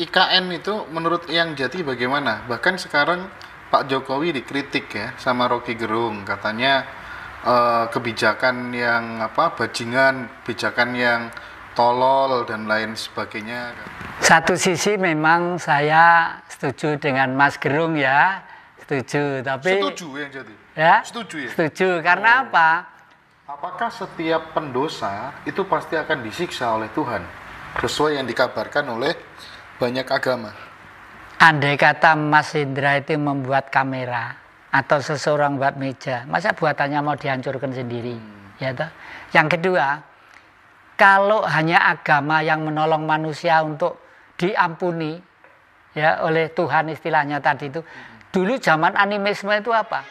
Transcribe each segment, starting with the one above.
IKN itu menurut yang jati bagaimana? Bahkan sekarang Pak Jokowi dikritik ya sama Rocky Gerung katanya eh, kebijakan yang apa bajingan, kebijakan yang tolol dan lain sebagainya. Satu sisi memang saya setuju dengan Mas Gerung ya, setuju. Tapi setuju yang jadi. Ya. Setuju ya. Setuju karena oh. apa? Apakah setiap pendosa itu pasti akan disiksa oleh Tuhan sesuai yang dikabarkan oleh banyak agama. Andai kata Mas Indra itu membuat kamera atau seseorang buat meja, masa buatannya mau dihancurkan sendiri, hmm. ya toh? Yang kedua, kalau hanya agama yang menolong manusia untuk diampuni ya oleh Tuhan istilahnya tadi itu, hmm. dulu zaman animisme itu apa?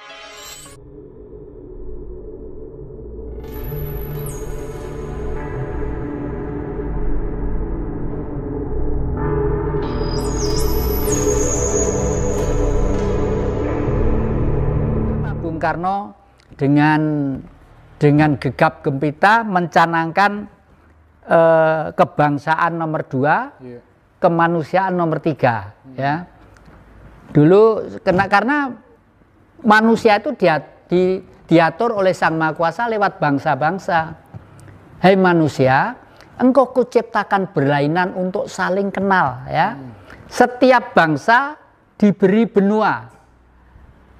Soekarno dengan dengan gegap gempita mencanangkan eh, kebangsaan nomor dua, yeah. kemanusiaan nomor tiga, hmm. ya. Dulu kena karena manusia itu dia, di, diatur oleh Sang Maha Kuasa lewat bangsa-bangsa. Hei manusia, engkau kuciptakan berlainan untuk saling kenal, ya. Hmm. Setiap bangsa diberi benua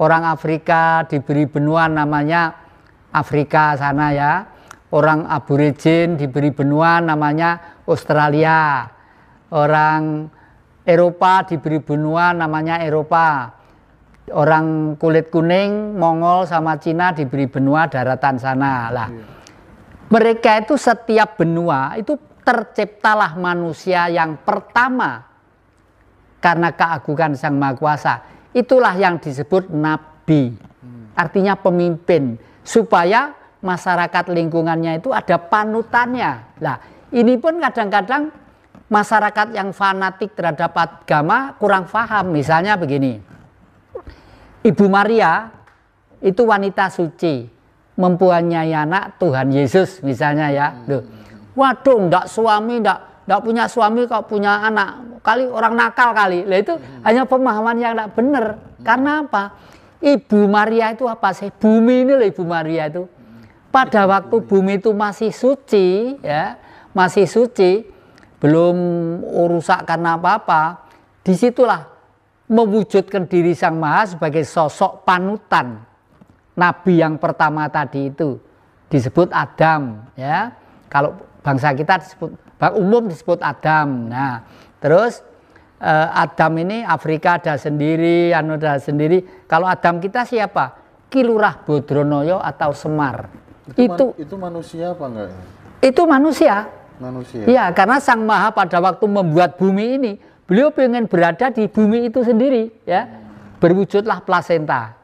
orang Afrika diberi benua namanya Afrika sana ya. Orang aborigin diberi benua namanya Australia. Orang Eropa diberi benua namanya Eropa. Orang kulit kuning, Mongol sama Cina diberi benua daratan sana lah. Iya. Mereka itu setiap benua itu terciptalah manusia yang pertama karena keagungan Sang Maha Kuasa Itulah yang disebut nabi. Artinya pemimpin supaya masyarakat lingkungannya itu ada panutannya. lah ini pun kadang-kadang masyarakat yang fanatik terhadap agama kurang paham. Misalnya begini. Ibu Maria itu wanita suci, mempunyai anak Tuhan Yesus misalnya ya. Loh. Waduh, ndak suami, ndak ndak punya suami kok punya anak kali orang nakal kali. Lah itu hmm. hanya pemahaman yang tidak benar. Hmm. Karena apa? Ibu Maria itu apa sih? Bumi ini loh Ibu Maria itu. Pada Ibu waktu bumi. bumi itu masih suci ya, masih suci, belum rusak karena apa-apa. Disitulah mewujudkan diri Sang Maha sebagai sosok panutan nabi yang pertama tadi itu disebut Adam ya. Kalau bangsa kita disebut umum disebut Adam. Nah, Terus eh, Adam ini Afrika ada sendiri, anu ada sendiri. Kalau Adam kita siapa? Kilurah Bodronoyo atau Semar. Itu itu, man, itu manusia apa enggak? Itu manusia. Manusia. Iya, karena Sang Maha pada waktu membuat bumi ini, beliau pengen berada di bumi itu sendiri, ya. Berwujudlah plasenta.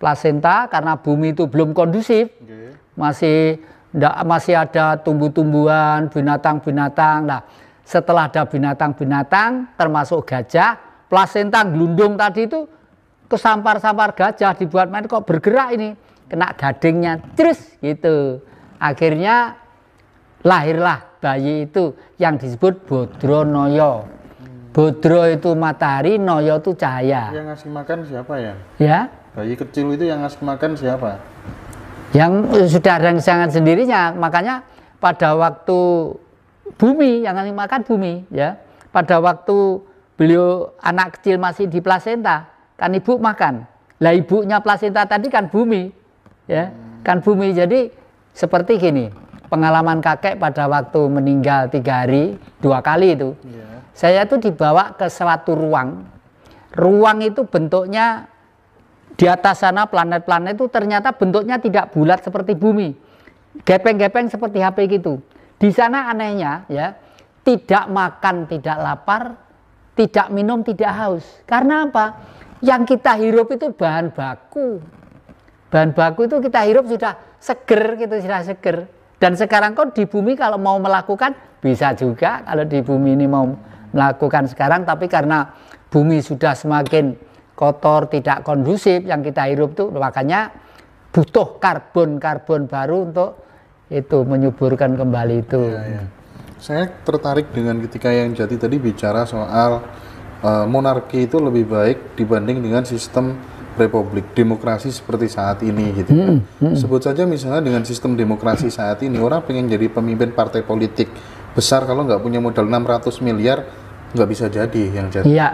Plasenta karena bumi itu belum kondusif. Okay. Masih masih ada tumbuh-tumbuhan, binatang-binatang. Nah, setelah ada binatang-binatang termasuk gajah, plasenta glundung tadi itu kesampar-sampar gajah dibuat main kok bergerak ini kena gadingnya terus gitu. Akhirnya lahirlah bayi itu yang disebut Bodro Noyo. Bodro itu matahari, Noyo itu cahaya. Yang ngasih makan siapa ya? Ya. Bayi kecil itu yang ngasih makan siapa? Yang eh, sudah ada sendirinya, makanya pada waktu bumi, yang kami makan bumi ya. Pada waktu beliau anak kecil masih di plasenta, kan ibu makan. Lah ibunya plasenta tadi kan bumi ya, kan bumi. Jadi seperti gini, pengalaman kakek pada waktu meninggal tiga hari dua kali itu, yeah. saya itu dibawa ke suatu ruang. Ruang itu bentuknya di atas sana planet-planet itu ternyata bentuknya tidak bulat seperti bumi, gepeng-gepeng seperti HP gitu di sana anehnya ya, tidak makan tidak lapar, tidak minum tidak haus. Karena apa? Yang kita hirup itu bahan baku. Bahan baku itu kita hirup sudah seger gitu, sudah seger. Dan sekarang kok di bumi kalau mau melakukan bisa juga kalau di bumi ini mau melakukan sekarang tapi karena bumi sudah semakin kotor, tidak kondusif yang kita hirup tuh makanya butuh karbon-karbon baru untuk itu menyuburkan kembali itu. Ya, ya. Saya tertarik dengan ketika yang Jati tadi bicara soal uh, monarki itu lebih baik dibanding dengan sistem republik demokrasi seperti saat ini gitu Hmm, hmm. Sebut saja misalnya dengan sistem demokrasi saat ini orang pengen jadi pemimpin partai politik besar kalau nggak punya modal 600 miliar nggak bisa jadi yang jadi. Iya.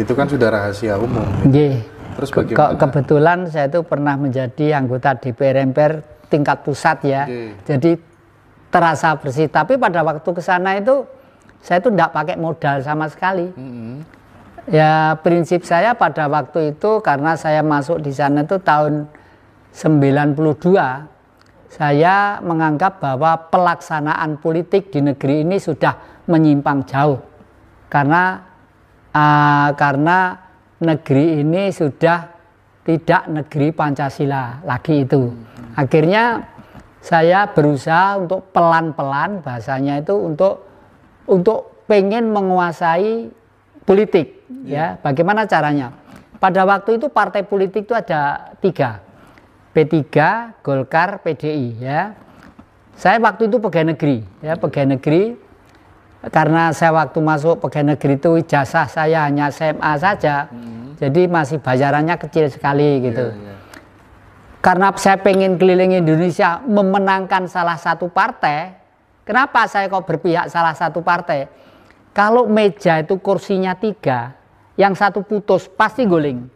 Itu kan sudah rahasia umum. Gitu. Terus bagaimana? Ke kebetulan saya itu pernah menjadi anggota DPR MPR tingkat pusat ya. Okay. Jadi terasa bersih. Tapi pada waktu ke sana itu saya itu tidak pakai modal sama sekali. Mm -hmm. Ya prinsip saya pada waktu itu karena saya masuk di sana itu tahun 92 saya menganggap bahwa pelaksanaan politik di negeri ini sudah menyimpang jauh karena uh, karena negeri ini sudah tidak negeri Pancasila lagi itu. Akhirnya saya berusaha untuk pelan-pelan bahasanya itu untuk untuk pengen menguasai politik yeah. ya. Bagaimana caranya? Pada waktu itu partai politik itu ada tiga, P3, Golkar, PDI ya. Saya waktu itu pegawai negeri ya, pegawai negeri karena saya waktu masuk pegawai negeri itu jasa saya hanya SMA saja. Hmm jadi masih bayarannya kecil sekali gitu. Yeah, yeah. Karena saya pengen keliling Indonesia memenangkan salah satu partai. Kenapa saya kok berpihak salah satu partai? Kalau meja itu kursinya tiga, yang satu putus pasti guling.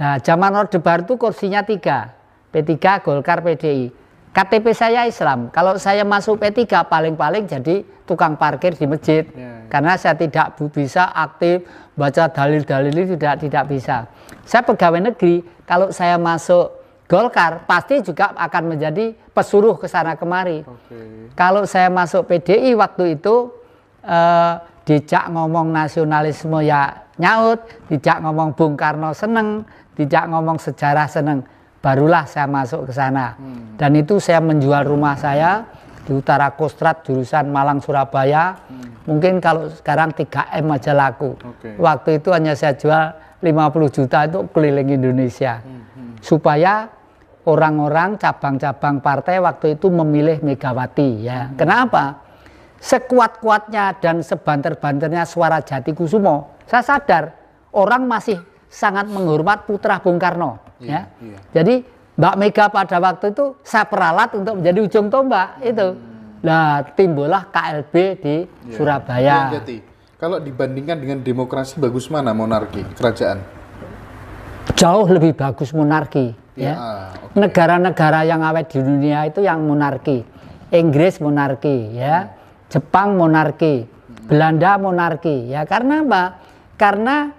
Nah, zaman Orde Baru itu kursinya tiga, P3, Golkar, PDI KTP saya Islam. Kalau saya masuk P3 paling-paling jadi tukang parkir di masjid. Ya, ya. Karena saya tidak bisa aktif baca dalil-dalil itu tidak tidak bisa. Saya pegawai negeri, kalau saya masuk Golkar pasti juga akan menjadi pesuruh ke sana kemari. Okay. Kalau saya masuk PDI waktu itu eh, dijak ngomong nasionalisme ya nyaut, dijak ngomong Bung Karno seneng, dijak ngomong sejarah seneng barulah saya masuk ke sana. Hmm. Dan itu saya menjual rumah saya di Utara Kostrat jurusan Malang Surabaya. Hmm. Mungkin kalau sekarang 3M aja laku. Okay. Waktu itu hanya saya jual 50 juta itu keliling Indonesia. Hmm, hmm. Supaya orang-orang cabang-cabang partai waktu itu memilih Megawati ya. Hmm. Kenapa? Sekuat-kuatnya dan sebanter-banternya suara Jati Kusumo, saya sadar orang masih sangat menghormat putra Bung Karno. Yeah, ya. Yeah. Jadi Mbak Mega pada waktu itu saya peralat untuk menjadi ujung tombak itu. Nah, timbullah KLB di yeah. Surabaya. Jadi, kalau dibandingkan dengan demokrasi bagus mana monarki kerajaan? Jauh lebih bagus monarki ya. ya. Ah, Negara-negara okay. yang awet di dunia itu yang monarki. Inggris monarki ya. Hmm. Jepang monarki, hmm. Belanda monarki ya. Karena apa? Karena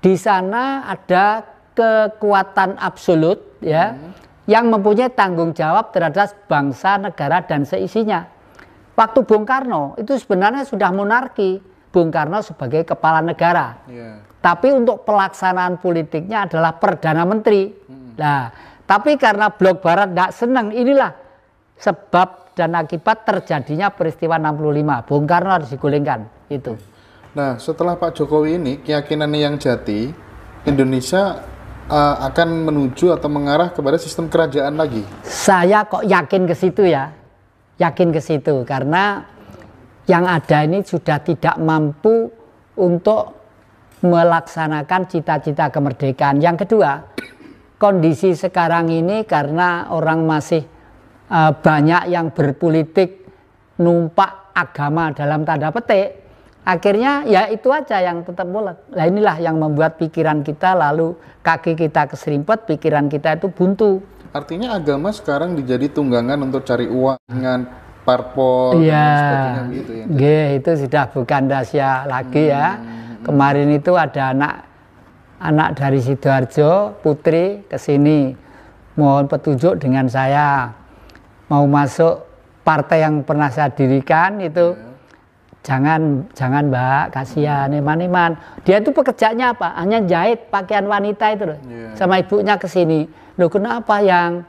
di sana ada kekuatan absolut ya hmm. yang mempunyai tanggung jawab terhadap bangsa, negara dan seisinya. Waktu Bung Karno itu sebenarnya sudah monarki. Bung Karno sebagai kepala negara. Yeah. Tapi untuk pelaksanaan politiknya adalah perdana menteri. hmm. Nah, tapi karena Blok Barat tidak senang, inilah sebab dan akibat terjadinya peristiwa 65. Bung Karno harus digulingkan itu. Nah, setelah Pak Jokowi ini keyakinan yang jati, Indonesia uh, akan menuju atau mengarah kepada sistem kerajaan lagi. Saya kok yakin ke situ ya, yakin ke situ karena yang ada ini sudah tidak mampu untuk melaksanakan cita-cita kemerdekaan. Yang kedua, kondisi sekarang ini karena orang masih uh, banyak yang berpolitik numpak agama dalam tanda petik akhirnya ya itu aja yang tetap bulat. Nah inilah yang membuat pikiran kita lalu kaki kita keserimpet, pikiran kita itu buntu. Artinya agama sekarang dijadi tunggangan untuk cari uang dengan parpol iya. ya, dan sebagainya gitu ya. G, itu sudah bukan rahasia lagi ya. hmm. ya. Kemarin itu ada anak anak dari Sidoarjo, putri ke sini mohon petunjuk dengan saya mau masuk partai yang pernah saya dirikan itu. Ya jangan jangan mbak kasihan hmm. iman iman dia itu pekerjaannya apa hanya jahit pakaian wanita itu loh yeah. Iya. sama ibunya kesini sini loh kenapa yang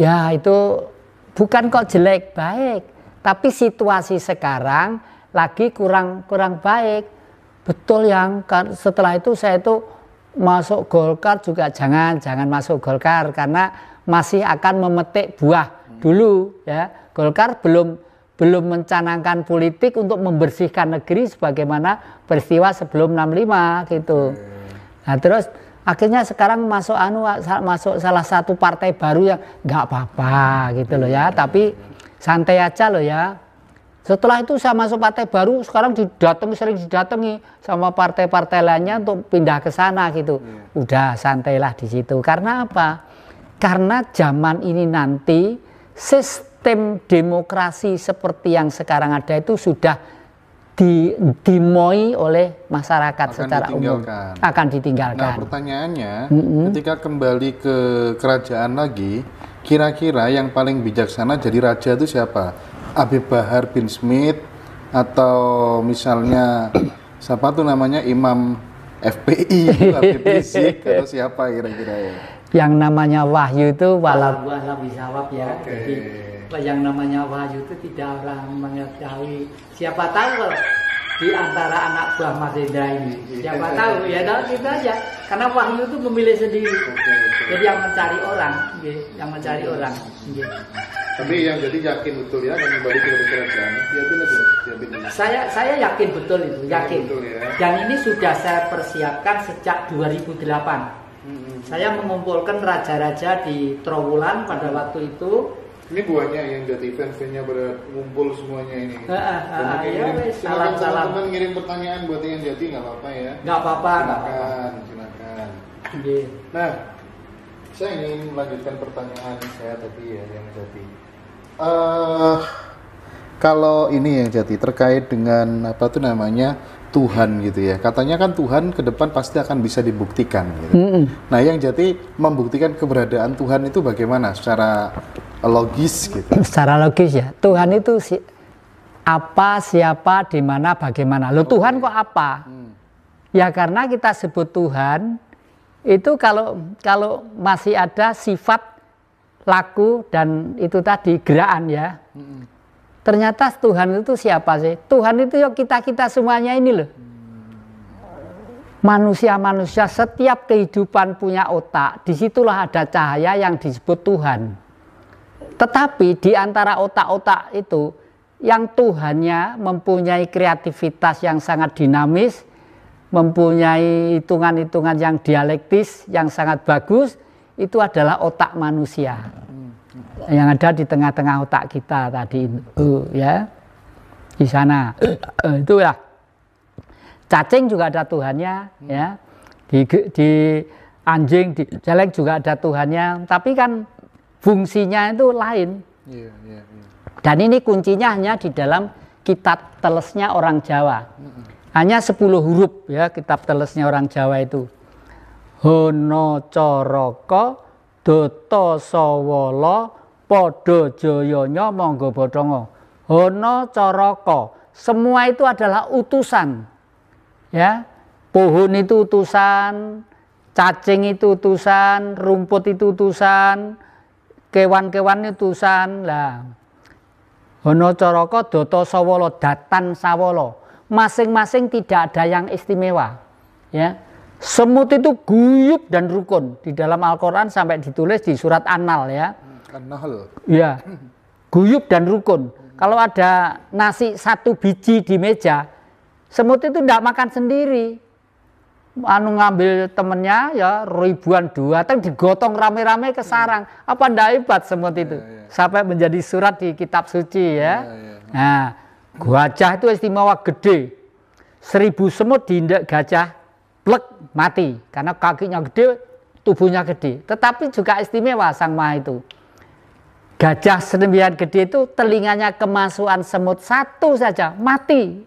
ya itu bukan kok jelek baik tapi situasi sekarang lagi kurang kurang baik betul yang setelah itu saya itu masuk Golkar juga jangan jangan masuk Golkar karena masih akan memetik buah hmm. dulu ya Golkar belum belum mencanangkan politik untuk membersihkan negeri sebagaimana peristiwa sebelum 65 gitu. Nah terus akhirnya sekarang masuk anu masuk salah satu partai baru yang nggak apa-apa gitu loh ya, iya. tapi santai aja loh ya. Setelah itu saya masuk partai baru, sekarang didatangi sering didatangi sama partai-partai lainnya untuk pindah ke sana gitu. Iya. Udah santailah di situ. Karena apa? Karena zaman ini nanti sistem sistem demokrasi seperti yang sekarang ada itu sudah di, dimoi oleh masyarakat akan secara umum akan ditinggalkan. Nah, pertanyaannya, mm-hmm. ketika kembali ke kerajaan lagi, kira-kira yang paling bijaksana jadi raja itu siapa? Abi Bahar bin Smith atau misalnya siapa tuh namanya Imam FPI, atau siapa kira-kira ya? yang namanya wahyu itu walau lebih wab ya. Jadi yang namanya wahyu itu tidak orang mengetahui. Siapa tahu di antara anak buah Mas ini. Siapa tahu ya tahu kita gitu aja. Karena wahyu itu memilih sendiri. Jadi yang mencari orang, yang mencari orang. Tapi yang jadi yakin betul ya kembali ke pekerjaan. Yakin Saya saya yakin betul itu, yakin. Dan ya. ini sudah saya persiapkan sejak 2008. Hmm. Saya mengumpulkan raja-raja di Trowulan pada hmm. waktu itu. Ini buahnya yang jadi fansnya pada ngumpul semuanya ini. Salam-salam. Ah, ah, ah, ah ya, Teman ngirim pertanyaan buat yang jadi nggak apa-apa ya. Nggak apa-apa. Silakan, silakan. Yeah. Nah, saya ingin melanjutkan pertanyaan saya tadi ya yang jadi. Uh, kalau ini yang jadi terkait dengan apa tuh namanya Tuhan gitu ya. Katanya kan Tuhan ke depan pasti akan bisa dibuktikan. Gitu. Mm -hmm. Nah, yang jadi membuktikan keberadaan Tuhan itu bagaimana secara logis gitu? Secara logis ya. Tuhan itu si apa, siapa, di mana, bagaimana. Lo okay. Tuhan kok apa? Hmm. Ya karena kita sebut Tuhan itu kalau kalau masih ada sifat laku dan itu tadi gerakan ya. Hmm. Ternyata Tuhan itu siapa sih? Tuhan itu ya kita-kita semuanya ini loh. Manusia-manusia setiap kehidupan punya otak, disitulah ada cahaya yang disebut Tuhan. Tetapi di antara otak-otak itu, yang Tuhannya mempunyai kreativitas yang sangat dinamis, mempunyai hitungan-hitungan yang dialektis, yang sangat bagus, itu adalah otak manusia yang ada di tengah-tengah otak kita tadi itu ya di sana eh, eh, itu ya cacing juga ada Tuhannya ya di, di anjing di jelek juga ada Tuhannya tapi kan fungsinya itu lain iya, iya, iya. dan ini kuncinya hanya di dalam kitab telesnya orang Jawa hanya 10 huruf ya kitab telesnya orang Jawa itu Hono Coroko Doto Sawolo Podo joyonya monggo bodongo Hono coroko. Semua itu adalah utusan. Ya, pohon itu utusan, cacing itu utusan, rumput itu utusan, kewan-kewan itu utusan. Lah, hono coroko doto sawolo, datan sawolo. Masing-masing tidak ada yang istimewa. Ya, Semut itu guyup dan rukun. Di dalam Al-Quran sampai ditulis di surat An-Nal ya. An-Nahl. Iya. Guyub dan rukun. Kalau ada nasi satu biji di meja, semut itu tidak makan sendiri. Anu ngambil temennya ya ribuan dua, tapi digotong rame-rame ke sarang. Apa ndak hebat semut itu? Ya, ya. Sampai menjadi surat di kitab suci ya. Iya, iya. Nah, gajah itu istimewa gede. Seribu semut diindek gajah, plek mati karena kakinya gede, tubuhnya gede. Tetapi juga istimewa sang maha itu. Gajah sedemikian gede itu telinganya kemasukan semut satu saja mati.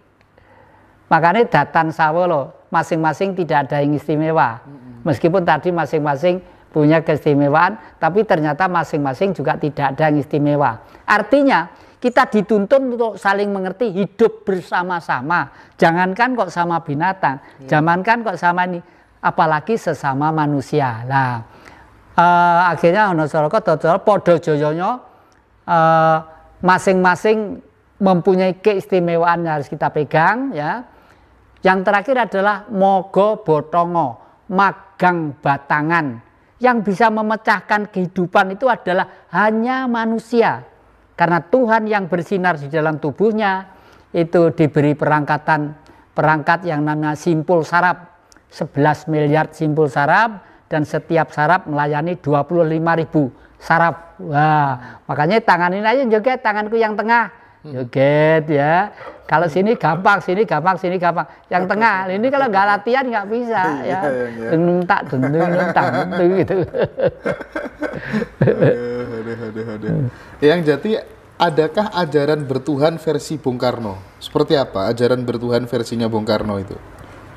Makanya datan loh masing-masing tidak ada yang istimewa. Meskipun tadi masing-masing punya keistimewaan, tapi ternyata masing-masing juga tidak ada yang istimewa. Artinya kita dituntun untuk saling mengerti hidup bersama-sama. Jangankan kok sama binatang, iya. jangankan kok sama ini, apalagi sesama manusia. Lah, uh, akhirnya ono soroka total podo joyonya uh, masing-masing mempunyai keistimewaan yang harus kita pegang ya yang terakhir adalah mogo botongo magang batangan yang bisa memecahkan kehidupan itu adalah hanya manusia karena Tuhan yang bersinar di dalam tubuhnya itu diberi perangkatan perangkat yang namanya simpul sarap 11 miliar simpul sarap dan setiap sarap melayani 25 ribu saraf. Wah, makanya tangan ini aja joget tanganku yang tengah. Joget ya. Kalau sini gampang, sini gampang, sini gampang. Yang tengah, ini kalau nggak latihan nggak bisa iya, ya. Denung iya. tak denung tak gitu. Yang jadi, adakah ajaran bertuhan versi Bung Karno? Seperti apa ajaran bertuhan versinya Bung Karno itu?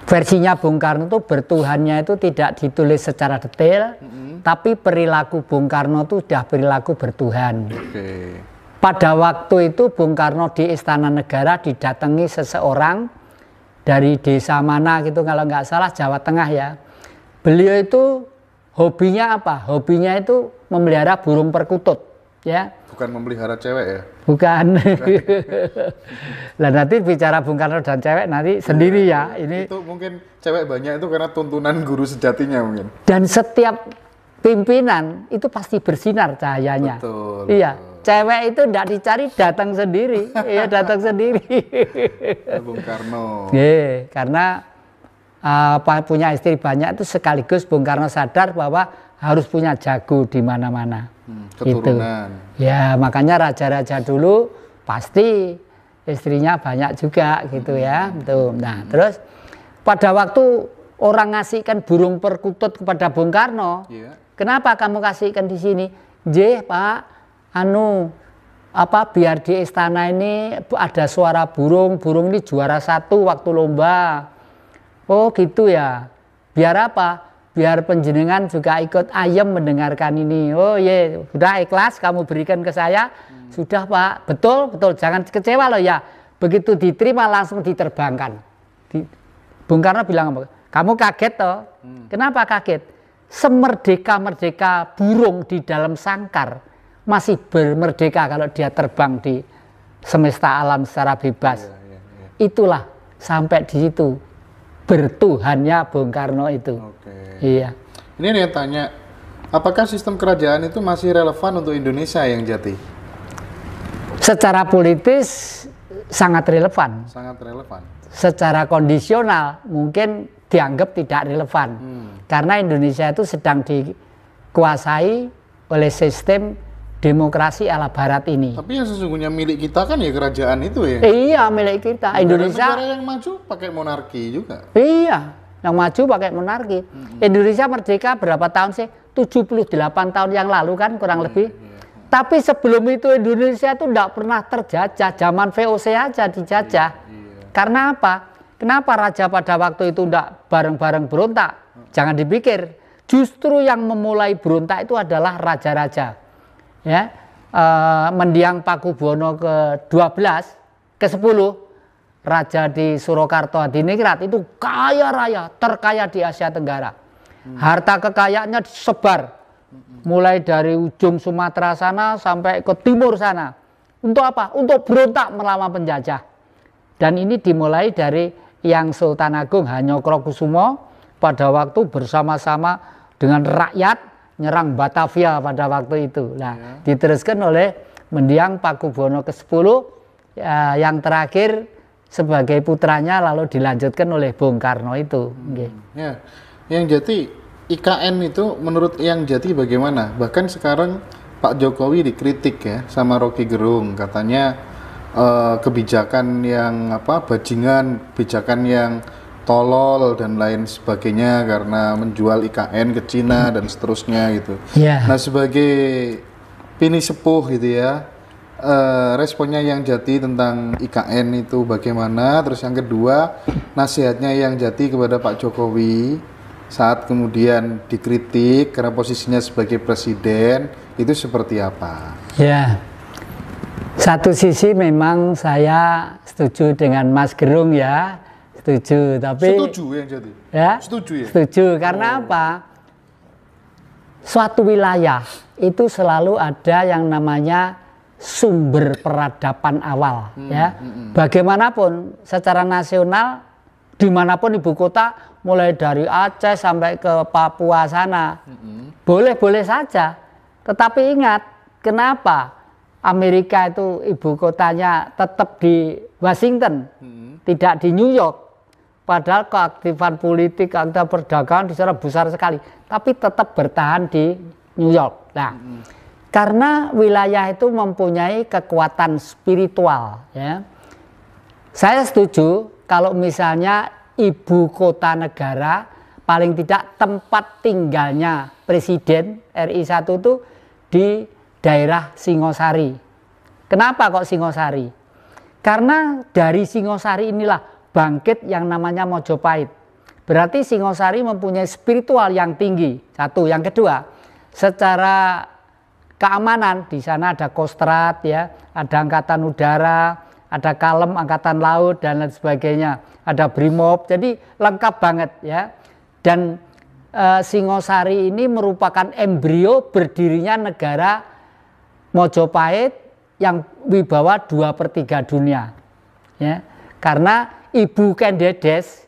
versinya Bung Karno itu bertuhannya itu tidak ditulis secara detail, mm -hmm. tapi perilaku Bung Karno itu sudah perilaku bertuhan. Okay. Pada waktu itu Bung Karno di Istana Negara didatangi seseorang dari desa mana gitu kalau nggak salah Jawa Tengah ya. Beliau itu hobinya apa? Hobinya itu memelihara burung perkutut ya. Bukan memelihara cewek ya? Bukan. Lah nanti bicara Bung Karno dan cewek nanti sendiri ya. Nah, Ini itu mungkin cewek banyak itu karena tuntunan guru sejatinya mungkin. Dan setiap pimpinan itu pasti bersinar cahayanya. Betul. Iya. Cewek itu tidak dicari datang sendiri, iya datang sendiri. Nah, Bung Karno. Iya, karena uh, punya istri banyak itu sekaligus Bung Karno sadar bahwa harus punya jago di mana-mana. Hmm, gitu. keturunan. Gitu. Ya, makanya raja-raja dulu pasti istrinya banyak juga gitu ya. Hmm. betul Nah, terus pada waktu orang ngasihkan burung perkutut kepada Bung Karno, yeah. kenapa kamu kasihkan di sini? Jeh Pak, anu apa biar di istana ini ada suara burung, burung ini juara satu waktu lomba. Oh gitu ya. Biar apa? biar penjenengan juga ikut ayam mendengarkan ini. Oh ye, iya. sudah ikhlas kamu berikan ke saya. Hmm. Sudah Pak, betul, betul. Jangan kecewa loh ya. Begitu diterima langsung diterbangkan. Di, Bung Karno bilang apa? Kamu kaget toh? Hmm. Kenapa kaget? Semerdeka-merdeka burung di dalam sangkar masih bermerdeka kalau dia terbang di semesta alam secara bebas. Yeah, yeah, yeah. Itulah sampai di situ bertuhannya Bung Karno itu. Oke. Iya. Ini yang tanya, apakah sistem kerajaan itu masih relevan untuk Indonesia yang jati? Secara politis sangat relevan. Sangat relevan. Secara kondisional mungkin dianggap tidak relevan. Hmm. Karena Indonesia itu sedang dikuasai oleh sistem demokrasi ala barat ini. Tapi yang sesungguhnya milik kita kan ya kerajaan itu ya. Iya, milik kita. Negara Indonesia negara yang maju pakai monarki juga. Iya, yang maju pakai monarki. Mm hmm. Indonesia merdeka berapa tahun sih? 78 tahun yang lalu kan kurang mm hmm. lebih. Tapi sebelum itu Indonesia itu tidak pernah terjajah. Zaman VOC aja dijajah. -hmm. Karena apa? Kenapa raja pada waktu itu tidak bareng-bareng berontak? Jangan dipikir. Justru yang memulai berontak itu adalah raja-raja ya e, mendiang Pakubuwono ke-12 ke-10 raja di Surakarta Adiningrat itu kaya raya, terkaya di Asia Tenggara. Harta kekayaannya disebar mulai dari ujung Sumatera sana sampai ke timur sana. Untuk apa? Untuk berontak melawan penjajah. Dan ini dimulai dari yang Sultan Agung Hanyokrokusumo pada waktu bersama-sama dengan rakyat nyerang Batavia pada waktu itu. Nah, ya. diteruskan oleh mendiang Bono ke-10 uh, ya, yang terakhir sebagai putranya lalu dilanjutkan oleh Bung Karno itu. Hmm. Okay. Ya. Yang jadi IKN itu menurut yang jadi bagaimana? Bahkan sekarang Pak Jokowi dikritik ya sama Rocky Gerung katanya uh, kebijakan yang apa bajingan, kebijakan yang tolol dan lain sebagainya karena menjual IKN ke Cina dan seterusnya gitu. Yeah. Nah sebagai pini sepuh gitu ya, uh, responnya yang jati tentang IKN itu bagaimana? Terus yang kedua nasihatnya yang jati kepada Pak Jokowi saat kemudian dikritik karena posisinya sebagai presiden itu seperti apa? Ya, satu sisi memang saya setuju dengan Mas Gerung ya Setuju, tapi setuju yang jadi. Ya? Setuju ya. Setuju karena oh. apa? Suatu wilayah itu selalu ada yang namanya sumber peradaban awal hmm, ya. Hmm, hmm. Bagaimanapun secara nasional dimanapun ibu kota mulai dari Aceh sampai ke Papua sana hmm, hmm. boleh-boleh hmm. saja. Tetapi ingat kenapa Amerika itu ibu kotanya tetap di Washington, hmm. tidak di New York Padahal keaktifan politik, keaktifan perdagangan secara besar sekali, tapi tetap bertahan di New York. Nah, hmm. karena wilayah itu mempunyai kekuatan spiritual, ya. Saya setuju kalau misalnya ibu kota negara, paling tidak tempat tinggalnya presiden RI 1 itu di daerah Singosari. Kenapa kok Singosari? Karena dari Singosari inilah bangkit yang namanya Mojopahit. Berarti Singosari mempunyai spiritual yang tinggi. Satu, yang kedua, secara keamanan di sana ada Kostrat, ya, ada angkatan udara, ada Kalem angkatan laut dan lain sebagainya, ada Brimob. Jadi lengkap banget ya. Dan e, Singosari ini merupakan embrio berdirinya negara Mojopahit yang wibawa dua pertiga dunia. Ya. Karena Ibu Kendedes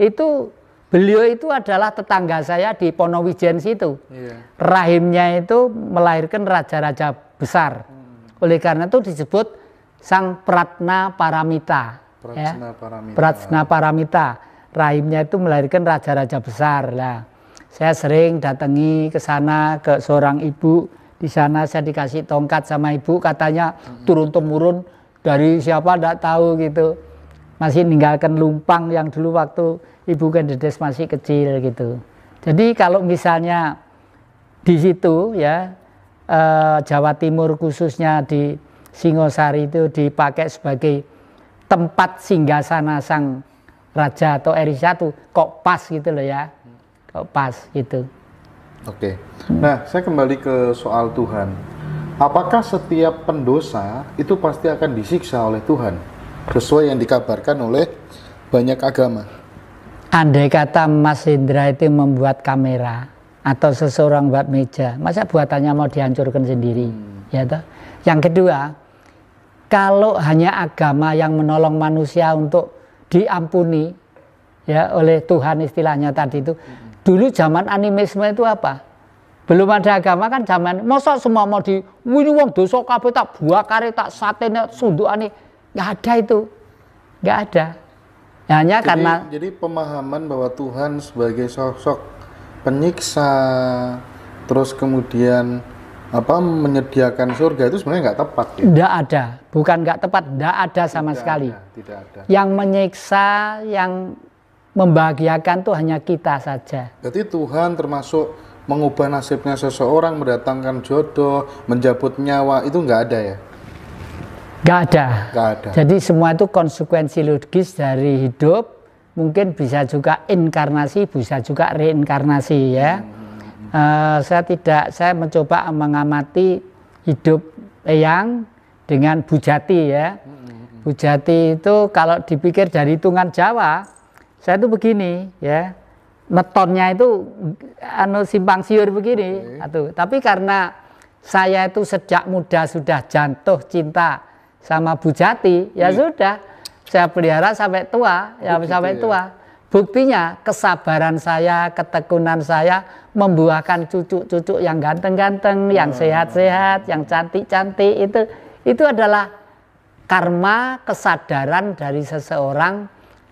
itu beliau itu adalah tetangga saya di Ponowijen situ. Yeah. Rahimnya itu melahirkan raja-raja besar. Hmm. Oleh karena itu disebut Sang Pratna Paramita. Ya. Pratna ya. Paramita. Pratna Paramita. Rahimnya itu melahirkan raja-raja besar lah. Saya sering datangi ke sana ke seorang ibu di sana saya dikasih tongkat sama ibu katanya hmm. turun temurun dari siapa tidak tahu gitu masih meninggalkan lumpang yang dulu waktu Ibu kandides masih kecil gitu. Jadi kalau misalnya di situ ya eh, Jawa Timur khususnya di Singosari itu dipakai sebagai tempat singgasana sang raja atau Eri satu kok pas gitu loh ya. Kok pas gitu. Oke. Nah, saya kembali ke soal Tuhan. Apakah setiap pendosa itu pasti akan disiksa oleh Tuhan? sesuai yang dikabarkan oleh banyak agama. Andai kata Mas Indra itu membuat kamera atau seseorang buat meja, masa buatannya mau dihancurkan sendiri, hmm. ya toh? Yang kedua, kalau hanya agama yang menolong manusia untuk diampuni ya oleh Tuhan istilahnya tadi itu, hmm. dulu zaman animisme itu apa? Belum ada agama kan zaman masa semua mau di wini wong dosa kabe tak buah kare tak sate, sunduk aneh nggak ada itu nggak ada nah, hanya jadi, karena jadi pemahaman bahwa Tuhan sebagai sosok penyiksa terus kemudian apa menyediakan surga itu sebenarnya nggak tepat ya? nggak ada, bukan nggak tepat, nggak ada sama tidak sekali. Ada, tidak ada. Yang menyiksa, yang membahagiakan itu hanya kita saja. Berarti Tuhan termasuk mengubah nasibnya seseorang, mendatangkan jodoh, menjabut nyawa itu nggak ada ya? Gak ada. Gak ada. Jadi semua itu konsekuensi logis dari hidup. Mungkin bisa juga inkarnasi, bisa juga reinkarnasi ya. Hmm. Uh, saya tidak, saya mencoba mengamati hidup Eyang dengan Bujati ya. Hmm, hmm. Bujati itu kalau dipikir dari hitungan Jawa, saya itu begini ya. Metonnya itu anu simpang siur begini, okay. Atuh. Tapi karena saya itu sejak muda sudah jantuh cinta sama Bujati ya hmm. sudah saya pelihara sampai tua ya Begitu oh, sampai ya. tua buktinya kesabaran saya ketekunan saya membuahkan cucu-cucu yang ganteng-ganteng hmm. yang sehat-sehat yang cantik-cantik itu itu adalah karma kesadaran dari seseorang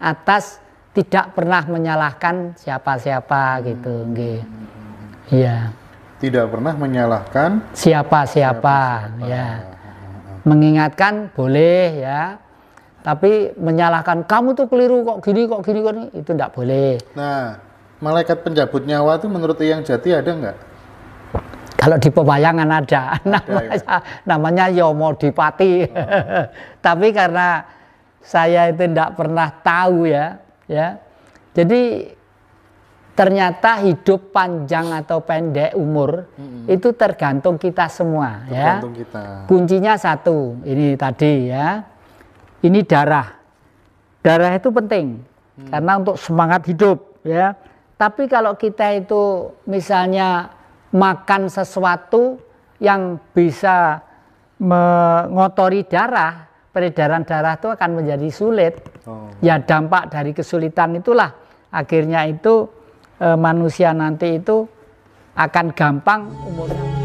atas tidak pernah menyalahkan siapa-siapa hmm. gitu hmm. iya tidak pernah menyalahkan siapa-siapa ya mengingatkan boleh ya tapi menyalahkan kamu tuh keliru kok gini kok gini kok itu tidak boleh nah malaikat pencabut nyawa itu menurut yang jati ada nggak kalau di pewayangan ada, ada namanya ya. namanya Yomo Dipati oh. tapi karena saya itu tidak pernah tahu ya ya jadi ternyata hidup panjang atau pendek umur hmm. itu tergantung kita semua ya. tergantung ya. Kita. Kuncinya satu, ini tadi ya. Ini darah. Darah itu penting mm. karena untuk semangat hidup ya. Tapi kalau kita itu misalnya makan sesuatu yang bisa mengotori darah, peredaran darah itu akan menjadi sulit. Oh. Ya dampak dari kesulitan itulah akhirnya itu Eh, manusia nanti itu akan gampang umurnya.